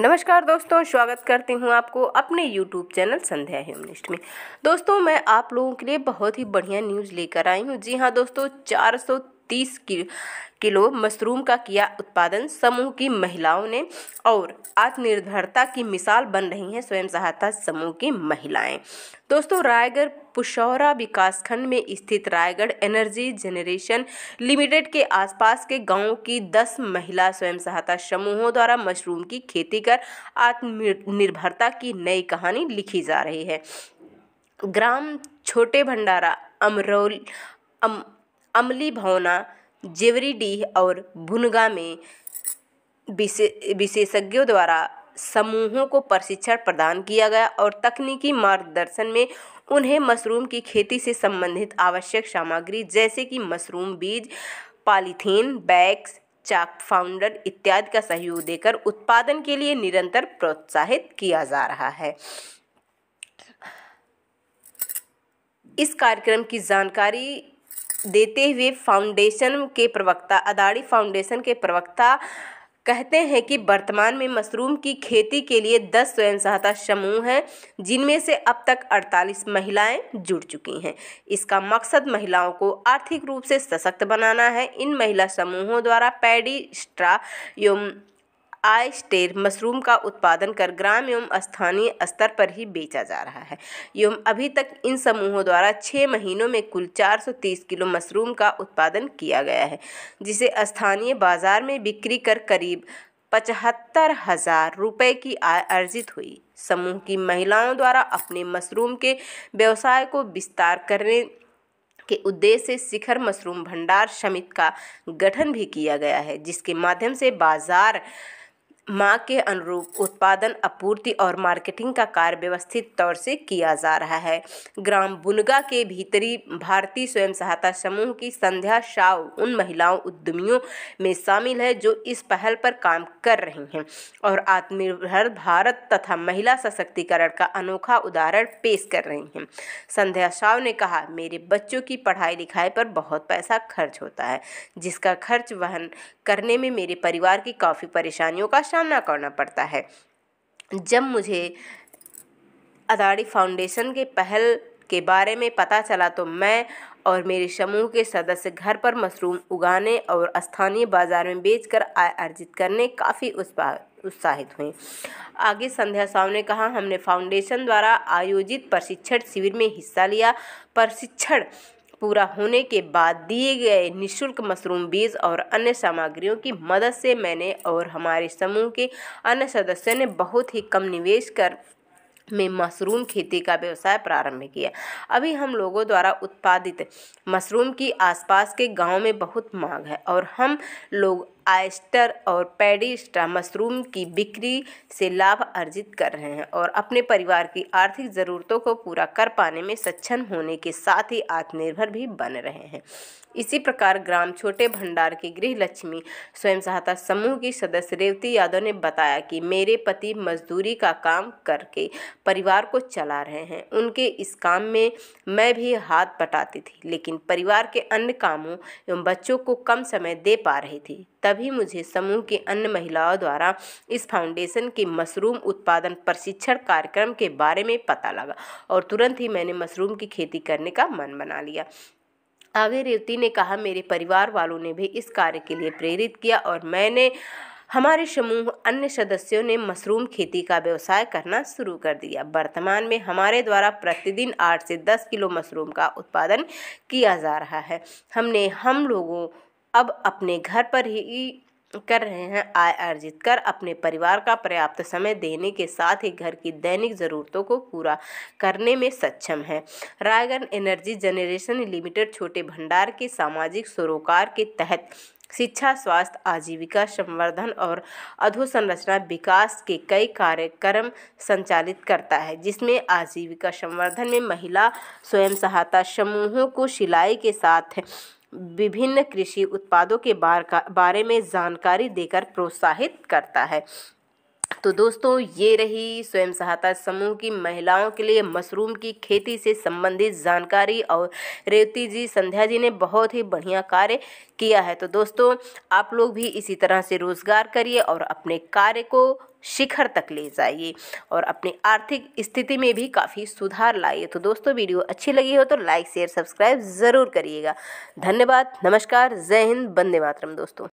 नमस्कार दोस्तों स्वागत करती हूँ आपको अपने यूट्यूब चैनल संध्या ह्यूमनिस्ट में दोस्तों मैं आप लोगों के लिए बहुत ही बढ़िया न्यूज़ लेकर आई हूँ जी हाँ दोस्तों चार तीस किलो मशरूम का किया उत्पादन समूह की महिलाओं ने और आत्मनिर्भरता की मिसाल बन रही हैं स्वयं सहायता समूह की महिलाएं दोस्तों रायगढ़ पुशौरा विकासखंड में स्थित रायगढ़ एनर्जी जनरेशन लिमिटेड के आसपास के गांवों की 10 महिला स्वयं सहायता समूहों द्वारा मशरूम की खेती कर आत्मनिर्भरता की नई कहानी लिखी जा रही है ग्राम छोटे भंडारा अमरौली अम अमली भावना जेवरीडीह और भुनगा में विशेषज्ञों विशेषज्ञों द्वारा समूहों को प्रशिक्षण प्रदान किया गया और तकनीकी मार्गदर्शन में उन्हें मशरूम की खेती से संबंधित आवश्यक सामग्री जैसे कि मशरूम बीज पॉलीथीन बैग्स चाक फाउंडर इत्यादि का सहयोग देकर उत्पादन के लिए निरंतर प्रोत्साहित किया जा रहा है इस कार्यक्रम की जानकारी देते हुए फाउंडेशन के प्रवक्ता अदाड़ी फाउंडेशन के प्रवक्ता कहते हैं कि वर्तमान में मशरूम की खेती के लिए 10 स्वयं सहायता समूह हैं जिनमें से अब तक 48 महिलाएं जुड़ चुकी हैं इसका मकसद महिलाओं को आर्थिक रूप से सशक्त बनाना है इन महिला समूहों द्वारा पैडी स्ट्रा एवं आयस्टेर मशरूम का उत्पादन कर ग्राम एवं स्थानीय स्तर पर ही बेचा जा रहा है एवं अभी तक इन समूहों द्वारा छः महीनों में कुल 430 किलो मशरूम का उत्पादन किया गया है जिसे स्थानीय बाजार में बिक्री कर करीब पचहत्तर हजार रुपये की आय अर्जित हुई समूह की महिलाओं द्वारा अपने मशरूम के व्यवसाय को विस्तार करने के उद्देश्य से शिखर मशरूम भंडार समिति का गठन भी किया गया है जिसके माध्यम से बाजार मांग के अनुरूप उत्पादन आपूर्ति और मार्केटिंग का कार्य व्यवस्थित तौर से किया जा रहा है ग्राम बुनगा के भीतरी भारतीय स्वयं सहायता समूह की संध्या शाव उन महिलाओं उद्यमियों में शामिल है जो इस पहल पर काम कर रही हैं और आत्मनिर्भर भारत तथा महिला सशक्तिकरण का अनोखा उदाहरण पेश कर रही हैं संध्या शाव ने कहा मेरे बच्चों की पढ़ाई लिखाई पर बहुत पैसा खर्च होता है जिसका खर्च वहन करने में मेरे परिवार की काफ़ी परेशानियों का सामना करना पड़ता है जब मुझे अदाड़ी फाउंडेशन के पहल के बारे में पता चला तो मैं और मेरे समूह के सदस्य घर पर मशरूम उगाने और स्थानीय बाजार में बेचकर आय अर्जित करने काफ़ी उत्साहित हुए आगे संध्या साहु ने कहा हमने फाउंडेशन द्वारा आयोजित प्रशिक्षण शिविर में हिस्सा लिया प्रशिक्षण पूरा होने के बाद दिए गए निशुल्क मशरूम बीज और अन्य सामग्रियों की मदद से मैंने और हमारे समूह के अन्य सदस्यों ने बहुत ही कम निवेश कर में मशरूम खेती का व्यवसाय प्रारंभ किया अभी हम लोगों द्वारा उत्पादित मशरूम की आसपास के गांव में बहुत मांग है और हम लोग आयस्टर और पैडी स्ट्रा मशरूम की बिक्री से लाभ अर्जित कर रहे हैं और अपने परिवार की आर्थिक ज़रूरतों को पूरा कर पाने में सक्षम होने के साथ ही आत्मनिर्भर भी बन रहे हैं इसी प्रकार ग्राम छोटे भंडार की गृह लक्ष्मी स्वयं सहायता समूह की सदस्य रेवती यादव ने बताया कि मेरे पति मजदूरी का काम करके परिवार को चला रहे हैं उनके इस काम में मैं भी हाथ बटाती थी लेकिन परिवार के अन्य कामों एवं बच्चों को कम समय दे पा रही थी तब तभी मुझे समूह के अन्य महिलाओं द्वारा इस फाउंडेशन के मशरूम उत्पादन प्रशिक्षण कार्यक्रम के बारे में पता लगा और तुरंत ही मैंने मशरूम की खेती करने का मन बना लिया आगे रेवती ने कहा मेरे परिवार वालों ने भी इस कार्य के लिए प्रेरित किया और मैंने हमारे समूह अन्य सदस्यों ने मशरूम खेती का व्यवसाय करना शुरू कर दिया वर्तमान में हमारे द्वारा प्रतिदिन आठ से दस किलो मशरूम का उत्पादन किया जा रहा है हमने हम लोगों अब अपने घर पर ही कर रहे हैं आय अर्जित कर अपने परिवार का पर्याप्त समय देने के साथ ही घर की दैनिक ज़रूरतों को पूरा करने में सक्षम है रायगन एनर्जी जनरेशन लिमिटेड छोटे भंडार के सामाजिक सरोकार के तहत शिक्षा स्वास्थ्य आजीविका संवर्धन और अधोसंरचना विकास के कई कार्यक्रम संचालित करता है जिसमें आजीविका संवर्धन में महिला स्वयं सहायता समूहों को सिलाई के साथ विभिन्न कृषि उत्पादों के बारे में जानकारी देकर प्रोत्साहित करता है तो दोस्तों ये रही स्वयं सहायता समूह की महिलाओं के लिए मशरूम की खेती से संबंधित जानकारी और रेवती जी संध्या जी ने बहुत ही बढ़िया कार्य किया है तो दोस्तों आप लोग भी इसी तरह से रोज़गार करिए और अपने कार्य को शिखर तक ले जाइए और अपनी आर्थिक स्थिति में भी काफ़ी सुधार लाइए तो दोस्तों वीडियो अच्छी लगी हो तो लाइक शेयर सब्सक्राइब ज़रूर करिएगा धन्यवाद नमस्कार जय हिंद बंदे मातरम दोस्तों